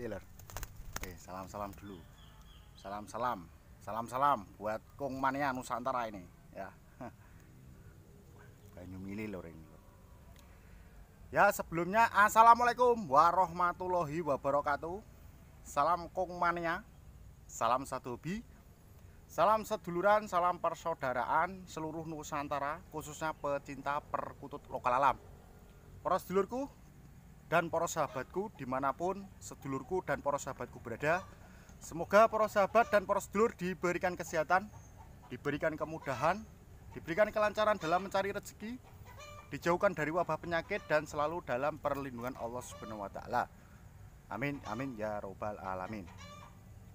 Ciler. Oke, eh, salam-salam dulu. Salam-salam. Salam-salam buat Kong Mania ya, Nusantara ini ya. Banyumili mili lor ini. Ya, sebelumnya Assalamualaikum warahmatullahi wabarakatuh. Salam Kong Mania. Ya. Salam satu hobi. Salam seduluran, salam persaudaraan seluruh Nusantara, khususnya pecinta perkutut lokal alam. Para sedulurku, dan para sahabatku dimanapun sedulurku dan para sahabatku berada. Semoga para sahabat dan para sedulur diberikan kesehatan, diberikan kemudahan, diberikan kelancaran dalam mencari rezeki, dijauhkan dari wabah penyakit dan selalu dalam perlindungan Allah Subhanahu wa taala. Amin amin ya robbal alamin.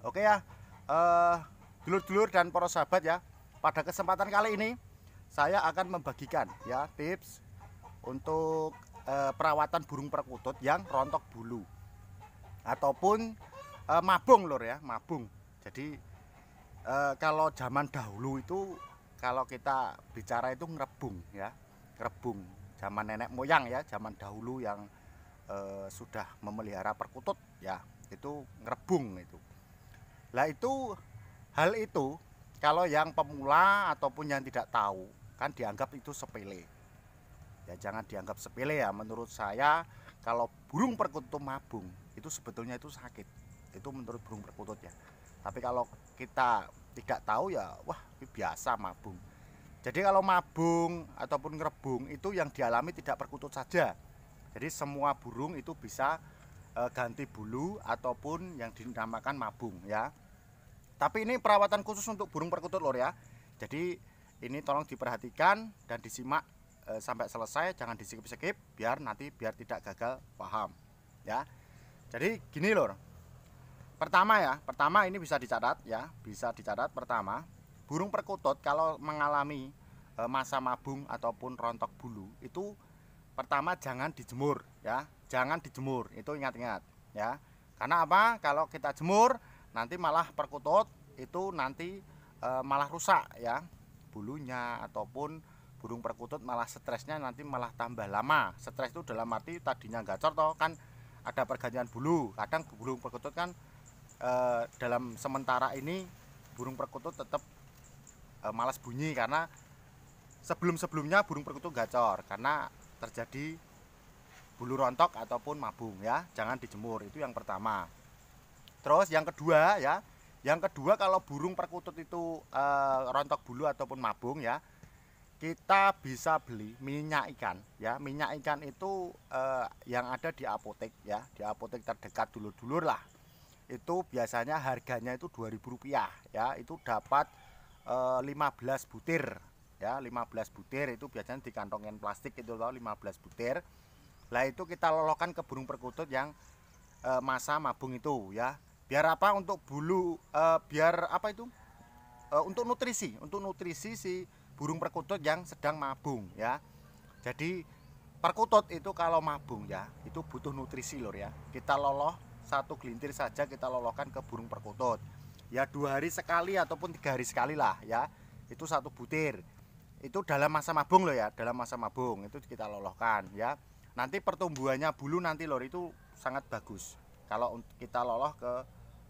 Oke ya. Eh dulur-dulur dan para sahabat ya, pada kesempatan kali ini saya akan membagikan ya tips untuk Eh, perawatan burung perkutut yang rontok bulu ataupun e, mabung lor ya mabung jadi e, kalau zaman dahulu itu kalau kita bicara itu ngerebung ya ngerebung zaman nenek moyang ya zaman dahulu yang e, sudah memelihara perkutut ya itu ngerebung itu lah itu hal itu kalau yang pemula ataupun yang tidak tahu kan dianggap itu sepele ya jangan dianggap sepele ya menurut saya kalau burung perkutut mabung itu sebetulnya itu sakit itu menurut burung perkutut ya tapi kalau kita tidak tahu ya wah ini biasa mabung jadi kalau mabung ataupun ngerebung itu yang dialami tidak perkutut saja jadi semua burung itu bisa eh, ganti bulu ataupun yang dinamakan mabung ya tapi ini perawatan khusus untuk burung perkutut lor ya jadi ini tolong diperhatikan dan disimak Eh, sampai selesai jangan di skip skip biar nanti biar tidak gagal paham ya jadi gini lor pertama ya pertama ini bisa dicatat ya bisa dicatat pertama burung perkutut kalau mengalami eh, masa mabung ataupun rontok bulu itu pertama jangan dijemur ya jangan dijemur itu ingat-ingat ya karena apa kalau kita jemur nanti malah perkutut itu nanti e, malah rusak ya bulunya ataupun burung perkutut malah stresnya nanti malah tambah lama stres itu dalam arti tadinya gacor toh kan ada pergantian bulu kadang burung perkutut kan e, dalam sementara ini burung perkutut tetap e, eh, malas bunyi karena sebelum-sebelumnya burung perkutut gacor karena terjadi bulu rontok ataupun mabung ya jangan dijemur itu yang pertama terus yang kedua ya yang kedua kalau burung perkutut itu e, rontok bulu ataupun mabung ya kita bisa beli minyak ikan ya minyak ikan itu eh, yang ada di apotek ya di apotek terdekat dulu dulur lah itu biasanya harganya itu 2000 rupiah ya itu dapat eh, 15 butir ya 15 butir itu biasanya dikantongin plastik itu loh 15 butir lah itu kita lolokan ke burung perkutut yang eh, masa mabung itu ya biar apa untuk bulu eh, biar apa itu eh, untuk nutrisi untuk nutrisi si burung perkutut yang sedang mabung ya. Jadi perkutut itu kalau mabung ya, itu butuh nutrisi lor ya. Kita loloh satu gelintir saja kita lolohkan ke burung perkutut. Ya dua hari sekali ataupun tiga hari sekali lah ya. Itu satu butir. Itu dalam masa mabung loh ya, dalam masa mabung itu kita lolohkan ya. Nanti pertumbuhannya bulu nanti lor itu sangat bagus. Kalau kita loloh ke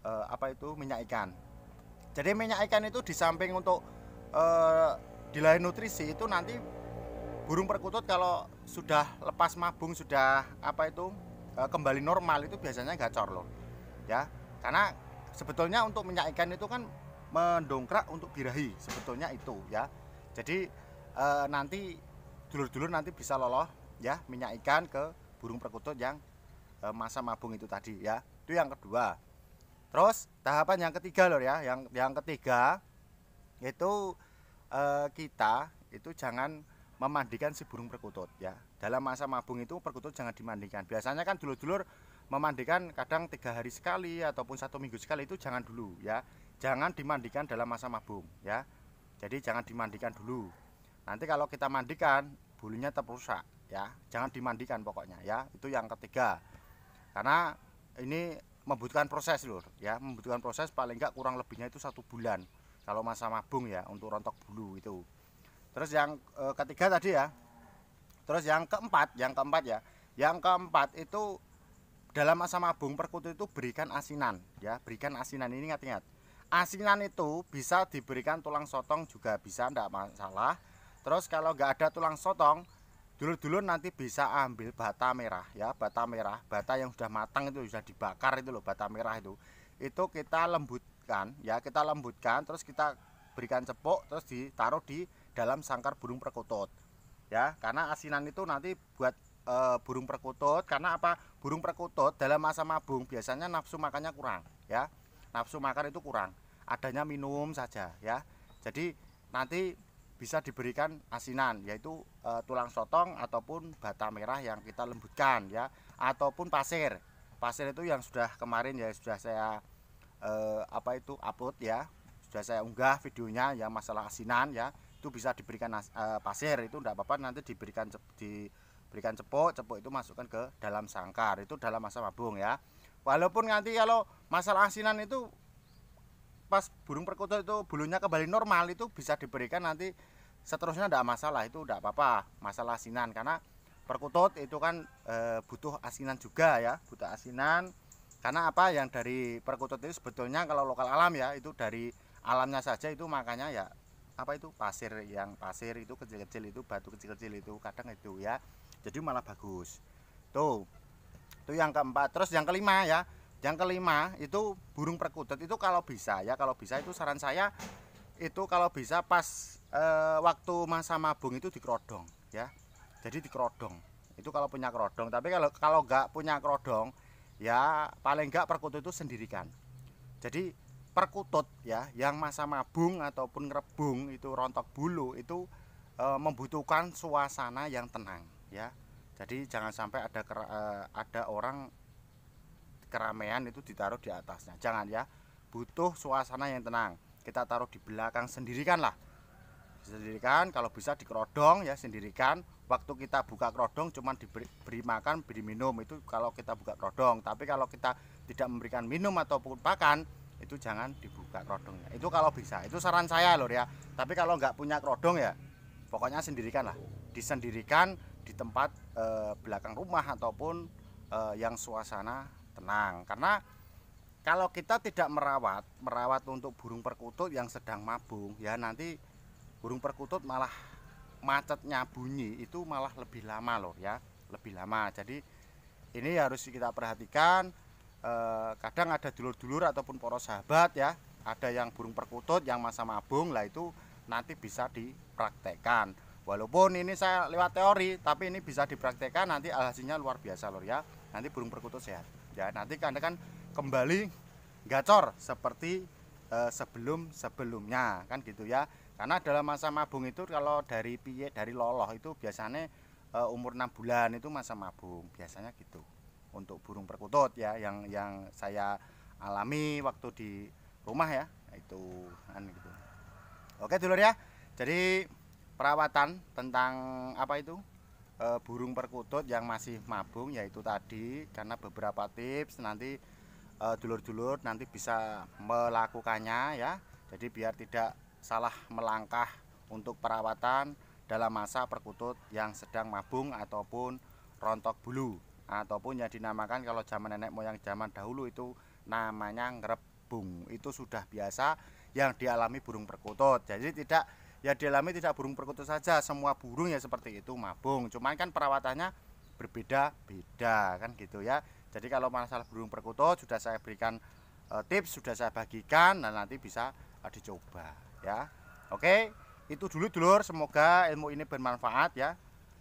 eh, apa itu minyak ikan. Jadi minyak ikan itu di samping untuk eh, di lain nutrisi itu nanti burung perkutut kalau sudah lepas mabung sudah apa itu e, kembali normal itu biasanya gacor loh ya karena sebetulnya untuk minyak ikan itu kan mendongkrak untuk birahi sebetulnya itu ya jadi e, nanti dulur-dulur nanti bisa loloh ya minyak ikan ke burung perkutut yang e, masa mabung itu tadi ya itu yang kedua terus tahapan yang ketiga loh ya yang yang ketiga yaitu eh, kita itu jangan memandikan si burung perkutut ya. Dalam masa mabung itu perkutut jangan dimandikan. Biasanya kan dulur-dulur memandikan kadang tiga hari sekali ataupun satu minggu sekali itu jangan dulu ya. Jangan dimandikan dalam masa mabung ya. Jadi jangan dimandikan dulu. Nanti kalau kita mandikan bulunya terrusak ya. Jangan dimandikan pokoknya ya. Itu yang ketiga. Karena ini membutuhkan proses lur ya membutuhkan proses paling enggak kurang lebihnya itu satu bulan kalau masa mabung ya untuk rontok bulu itu terus yang e, ketiga tadi ya terus yang keempat yang keempat ya yang keempat itu dalam masa mabung perkutut itu berikan asinan ya berikan asinan ini ingat-ingat asinan itu bisa diberikan tulang sotong juga bisa tidak masalah terus kalau nggak ada tulang sotong dulu-dulu nanti bisa ambil bata merah ya bata merah bata yang sudah matang itu sudah dibakar itu loh bata merah itu itu kita lembut lembutkan ya kita lembutkan terus kita berikan cepuk terus ditaruh di dalam sangkar burung perkutut ya karena asinan itu nanti buat e, burung perkutut karena apa burung perkutut dalam masa mabung biasanya nafsu makannya kurang ya nafsu makan itu kurang adanya minum saja ya jadi nanti bisa diberikan asinan yaitu e, tulang sotong ataupun bata merah yang kita lembutkan ya ataupun pasir pasir itu yang sudah kemarin ya sudah saya eh, apa itu upload ya sudah saya unggah videonya ya masalah asinan ya itu bisa diberikan eh, pasir itu tidak apa-apa nanti diberikan diberikan cepuk cepuk itu masukkan ke dalam sangkar itu dalam masa mabung ya walaupun nanti kalau masalah asinan itu pas burung perkutut itu bulunya kembali normal itu bisa diberikan nanti seterusnya tidak masalah itu tidak apa-apa masalah asinan karena perkutut itu kan e, butuh asinan juga ya butuh asinan karena apa yang dari perkutut itu sebetulnya kalau lokal alam ya itu dari alamnya saja itu makanya ya apa itu pasir yang pasir itu kecil-kecil itu batu kecil-kecil itu kadang itu ya jadi malah bagus tuh itu yang keempat terus yang kelima ya yang kelima itu burung perkutut itu kalau bisa ya kalau bisa itu saran saya itu kalau bisa pas e, waktu masa mabung itu dikerodong ya jadi dikerodong itu kalau punya kerodong tapi kalau kalau nggak punya kerodong ya paling enggak perkutut itu sendirikan jadi perkutut ya yang masa mabung ataupun ngerebung itu rontok bulu itu e, membutuhkan suasana yang tenang ya jadi jangan sampai ada e, ada orang keramaian itu ditaruh di atasnya jangan ya butuh suasana yang tenang kita taruh di belakang sendirikan lah sendirikan kalau bisa di kerodong ya sendirikan waktu kita buka kerodong cuman diberi makan beri minum itu kalau kita buka kerodong tapi kalau kita tidak memberikan minum ataupun pakan itu jangan dibuka kerodongnya itu kalau bisa itu saran saya lor ya tapi kalau nggak punya kerodong ya pokoknya sendirikan lah disendirikan di tempat e, belakang rumah ataupun e, yang suasana tenang karena kalau kita tidak merawat merawat untuk burung perkutut yang sedang mabung ya nanti burung perkutut malah macetnya bunyi itu malah lebih lama loh ya lebih lama jadi ini harus kita perhatikan eh, kadang ada dulur-dulur ataupun poros sahabat ya ada yang burung perkutut yang masa mabung lah itu nanti bisa dipraktekkan walaupun ini saya lewat teori tapi ini bisa dipraktekkan nanti hasilnya luar biasa loh ya nanti burung perkutut sehat ya nanti anda kan kembali gacor seperti eh, sebelum sebelumnya kan gitu ya karena dalam masa mabung itu kalau dari piye dari loloh itu biasanya e, umur 6 bulan itu masa mabung, biasanya gitu. Untuk burung perkutut ya yang yang saya alami waktu di rumah ya, itu kan gitu. Oke dulur ya. Jadi perawatan tentang apa itu? E, burung perkutut yang masih mabung yaitu tadi karena beberapa tips nanti eh, dulur-dulur e, nanti bisa melakukannya ya. Jadi biar tidak salah melangkah untuk perawatan dalam masa perkutut yang sedang mabung ataupun rontok bulu ataupun yang dinamakan kalau zaman nenek moyang zaman dahulu itu namanya ngerebung itu sudah biasa yang dialami burung perkutut jadi tidak ya dialami tidak burung perkutut saja semua burung ya seperti itu mabung cuman kan perawatannya berbeda-beda kan gitu ya jadi kalau masalah burung perkutut sudah saya berikan eh, tips sudah saya bagikan dan nanti bisa Ah, coba ya oke itu dulu dulur semoga ilmu ini bermanfaat ya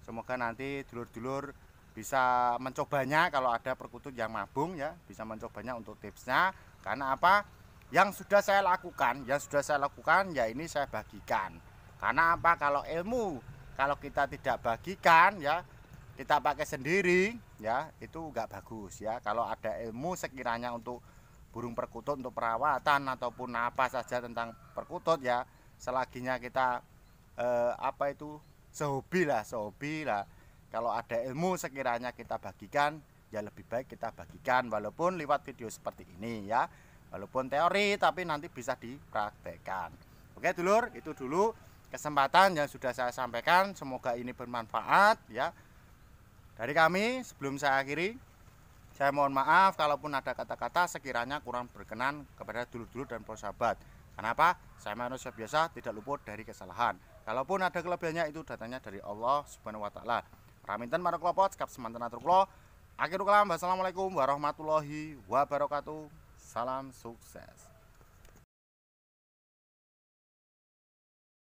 semoga nanti dulur-dulur bisa mencobanya kalau ada perkutut yang mabung ya bisa mencobanya untuk tipsnya karena apa yang sudah saya lakukan yang sudah saya lakukan ya ini saya bagikan karena apa kalau ilmu kalau kita tidak bagikan ya kita pakai sendiri ya itu enggak bagus ya kalau ada ilmu sekiranya untuk burung perkutut untuk perawatan ataupun apa saja tentang perkutut ya selaginya kita eh, apa itu sehobi lah sehobi lah kalau ada ilmu sekiranya kita bagikan ya lebih baik kita bagikan walaupun lewat video seperti ini ya walaupun teori tapi nanti bisa dipraktekkan oke dulur itu dulu kesempatan yang sudah saya sampaikan semoga ini bermanfaat ya dari kami sebelum saya akhiri saya mohon maaf kalaupun ada kata-kata sekiranya kurang berkenan kepada dulur-dulur dan sahabat. Kenapa? Saya manusia biasa tidak luput dari kesalahan. Kalaupun ada kelebihannya itu datangnya dari Allah Subhanahu wa taala. Raminten marang klopo cekap semanten atur kula. Akhirul kalam. Wassalamualaikum warahmatullahi wabarakatuh. Salam sukses.